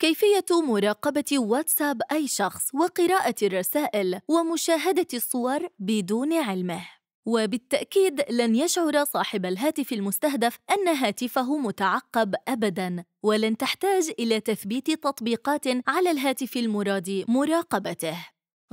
كيفية مراقبة واتساب أي شخص وقراءة الرسائل ومشاهدة الصور بدون علمه. وبالتأكيد لن يشعر صاحب الهاتف المستهدف أن هاتفه متعقب أبداً، ولن تحتاج إلى تثبيت تطبيقات على الهاتف المراد مراقبته.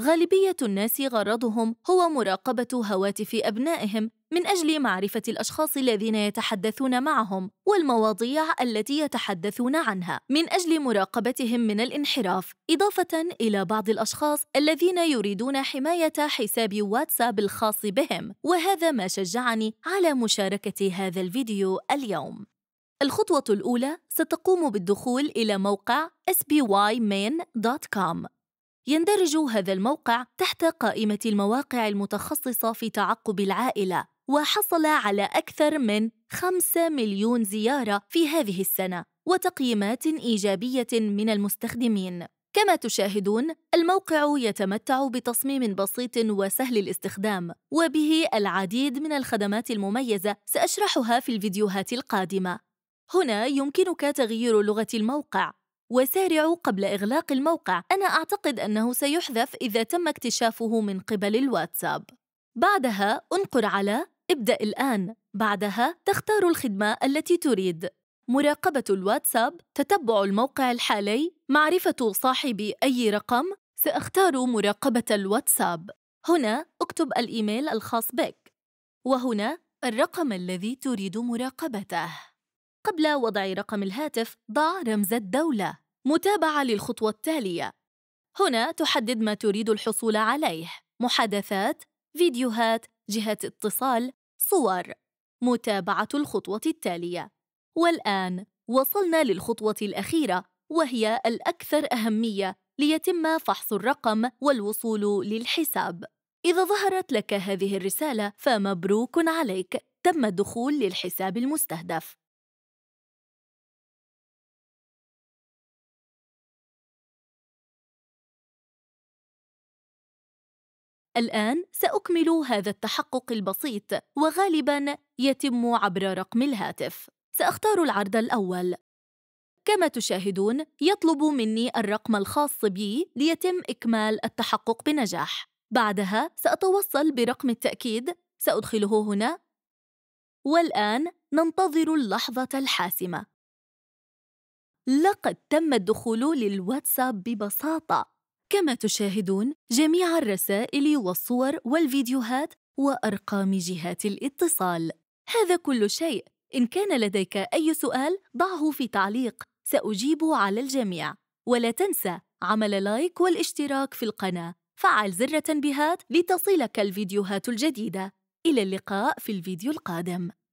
غالبية الناس غرضهم هو مراقبة هواتف أبنائهم من أجل معرفة الأشخاص الذين يتحدثون معهم والمواضيع التي يتحدثون عنها من أجل مراقبتهم من الانحراف إضافة إلى بعض الأشخاص الذين يريدون حماية حساب واتساب الخاص بهم وهذا ما شجعني على مشاركة هذا الفيديو اليوم الخطوة الأولى ستقوم بالدخول إلى موقع spymain.com يندرج هذا الموقع تحت قائمة المواقع المتخصصة في تعقب العائلة وحصل على أكثر من 5 مليون زيارة في هذه السنة وتقييمات إيجابية من المستخدمين. كما تشاهدون الموقع يتمتع بتصميم بسيط وسهل الاستخدام وبه العديد من الخدمات المميزه ساشرحها في الفيديوهات القادمه هنا يمكنك تغيير لغه الموقع وسارع قبل اغلاق الموقع انا اعتقد انه سيحذف اذا تم اكتشافه من قبل الواتساب بعدها انقر على ابدأ الآن بعدها تختار الخدمة التي تريد مراقبة الواتساب تتبع الموقع الحالي معرفة صاحب أي رقم سأختار مراقبة الواتساب هنا اكتب الإيميل الخاص بك وهنا الرقم الذي تريد مراقبته قبل وضع رقم الهاتف ضع رمز الدولة متابعة للخطوة التالية هنا تحدد ما تريد الحصول عليه محادثات فيديوهات جهة اتصال، صور. متابعة الخطوة التالية. والآن وصلنا للخطوة الأخيرة وهي الأكثر أهمية ليتم فحص الرقم والوصول للحساب. إذا ظهرت لك هذه الرسالة فمبروك عليك، تم الدخول للحساب المستهدف. الآن سأكمل هذا التحقق البسيط وغالباً يتم عبر رقم الهاتف سأختار العرض الأول كما تشاهدون يطلب مني الرقم الخاص بي ليتم إكمال التحقق بنجاح بعدها سأتوصل برقم التأكيد سأدخله هنا والآن ننتظر اللحظة الحاسمة لقد تم الدخول للواتساب ببساطة كما تشاهدون جميع الرسائل والصور والفيديوهات وأرقام جهات الاتصال هذا كل شيء إن كان لديك أي سؤال ضعه في تعليق سأجيب على الجميع ولا تنسى عمل لايك والاشتراك في القناة فعل زر التنبيهات لتصلك الفيديوهات الجديدة إلى اللقاء في الفيديو القادم